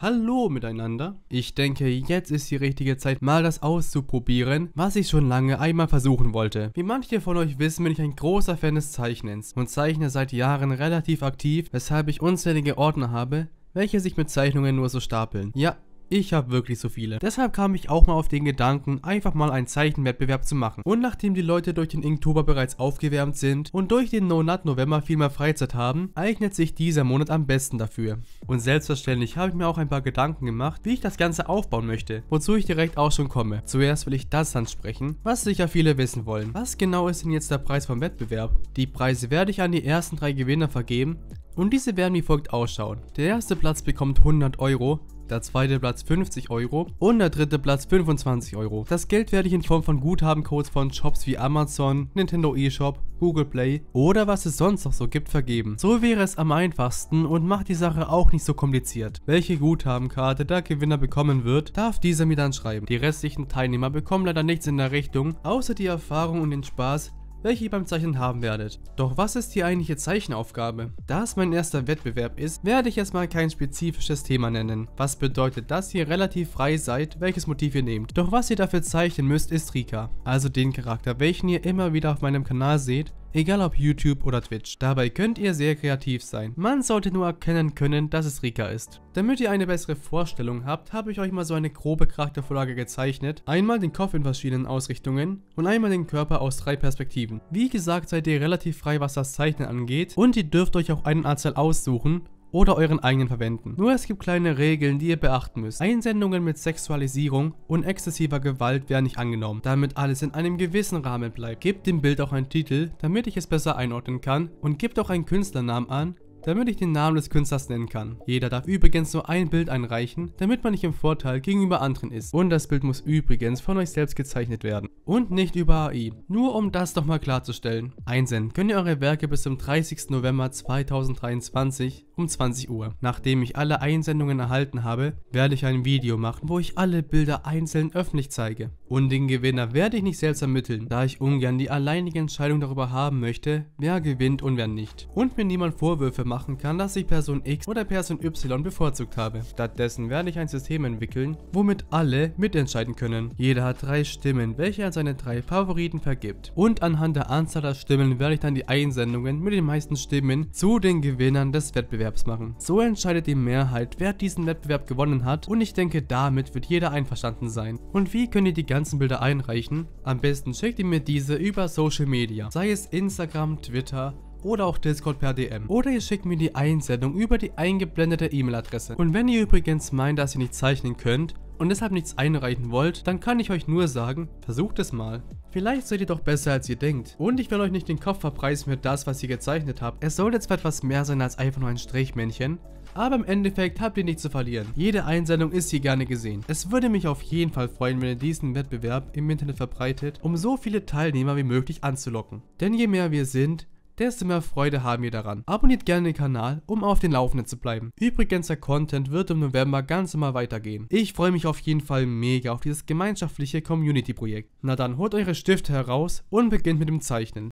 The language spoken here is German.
Hallo miteinander. Ich denke, jetzt ist die richtige Zeit, mal das auszuprobieren, was ich schon lange einmal versuchen wollte. Wie manche von euch wissen, bin ich ein großer Fan des Zeichnens und zeichne seit Jahren relativ aktiv, weshalb ich unzählige Ordner habe, welche sich mit Zeichnungen nur so stapeln. Ja, ich habe wirklich so viele. Deshalb kam ich auch mal auf den Gedanken, einfach mal einen Zeichenwettbewerb zu machen. Und nachdem die Leute durch den Inktober bereits aufgewärmt sind und durch den No-Nut November viel mehr Freizeit haben, eignet sich dieser Monat am besten dafür. Und selbstverständlich habe ich mir auch ein paar Gedanken gemacht, wie ich das Ganze aufbauen möchte, wozu ich direkt auch schon komme. Zuerst will ich das ansprechen, was sicher viele wissen wollen. Was genau ist denn jetzt der Preis vom Wettbewerb? Die Preise werde ich an die ersten drei Gewinner vergeben und diese werden wie folgt ausschauen. Der erste Platz bekommt 100 Euro, der zweite Platz 50 Euro und der dritte Platz 25 Euro. Das Geld werde ich in Form von Guthabencodes von Shops wie Amazon, Nintendo eShop, Google Play oder was es sonst noch so gibt vergeben. So wäre es am einfachsten und macht die Sache auch nicht so kompliziert. Welche Guthabenkarte der Gewinner bekommen wird, darf dieser mir dann schreiben. Die restlichen Teilnehmer bekommen leider nichts in der Richtung, außer die Erfahrung und den Spaß, welche ihr beim Zeichnen haben werdet. Doch was ist die eigentliche Zeichenaufgabe? Da es mein erster Wettbewerb ist, werde ich erstmal kein spezifisches Thema nennen, was bedeutet, dass ihr relativ frei seid, welches Motiv ihr nehmt. Doch was ihr dafür zeichnen müsst, ist Rika, also den Charakter, welchen ihr immer wieder auf meinem Kanal seht, Egal ob YouTube oder Twitch. Dabei könnt ihr sehr kreativ sein. Man sollte nur erkennen können, dass es Rika ist. Damit ihr eine bessere Vorstellung habt, habe ich euch mal so eine grobe Charaktervorlage gezeichnet. Einmal den Kopf in verschiedenen Ausrichtungen und einmal den Körper aus drei Perspektiven. Wie gesagt, seid ihr relativ frei, was das Zeichnen angeht und ihr dürft euch auch einen Anzahl aussuchen, oder euren eigenen verwenden. Nur es gibt kleine Regeln, die ihr beachten müsst. Einsendungen mit Sexualisierung und exzessiver Gewalt werden nicht angenommen, damit alles in einem gewissen Rahmen bleibt. Gebt dem Bild auch einen Titel, damit ich es besser einordnen kann und gebt auch einen Künstlernamen an, damit ich den Namen des Künstlers nennen kann. Jeder darf übrigens nur ein Bild einreichen, damit man nicht im Vorteil gegenüber anderen ist. Und das Bild muss übrigens von euch selbst gezeichnet werden und nicht über AI. Nur um das doch mal klarzustellen. Einsenden könnt ihr eure Werke bis zum 30. November 2023 um 20 Uhr. Nachdem ich alle Einsendungen erhalten habe, werde ich ein Video machen, wo ich alle Bilder einzeln öffentlich zeige. Und den Gewinner werde ich nicht selbst ermitteln, da ich ungern die alleinige Entscheidung darüber haben möchte, wer gewinnt und wer nicht. Und mir niemand Vorwürfe machen kann, dass ich Person X oder Person Y bevorzugt habe. Stattdessen werde ich ein System entwickeln, womit alle mitentscheiden können. Jeder hat drei Stimmen, welche als seine drei Favoriten vergibt. Und anhand der Anzahl der Stimmen werde ich dann die Einsendungen mit den meisten Stimmen zu den Gewinnern des Wettbewerbs machen. So entscheidet die Mehrheit, wer diesen Wettbewerb gewonnen hat und ich denke, damit wird jeder einverstanden sein. Und wie könnt ihr die ganzen Bilder einreichen? Am besten schickt ihr mir diese über Social Media, sei es Instagram, Twitter, oder auch Discord per DM. Oder ihr schickt mir die Einsendung über die eingeblendete E-Mail-Adresse. Und wenn ihr übrigens meint, dass ihr nicht zeichnen könnt, und deshalb nichts einreichen wollt, dann kann ich euch nur sagen, versucht es mal. Vielleicht seid ihr doch besser als ihr denkt. Und ich will euch nicht den Kopf verpreisen für das, was ihr gezeichnet habt. Es sollte zwar etwas mehr sein als einfach nur ein Strichmännchen, aber im Endeffekt habt ihr nichts zu verlieren. Jede Einsendung ist hier gerne gesehen. Es würde mich auf jeden Fall freuen, wenn ihr diesen Wettbewerb im Internet verbreitet, um so viele Teilnehmer wie möglich anzulocken. Denn je mehr wir sind, desto mehr Freude haben wir daran. Abonniert gerne den Kanal, um auf den Laufenden zu bleiben. Übrigens, der Content wird im November ganz normal weitergehen. Ich freue mich auf jeden Fall mega auf dieses gemeinschaftliche Community-Projekt. Na dann, holt eure Stifte heraus und beginnt mit dem Zeichnen.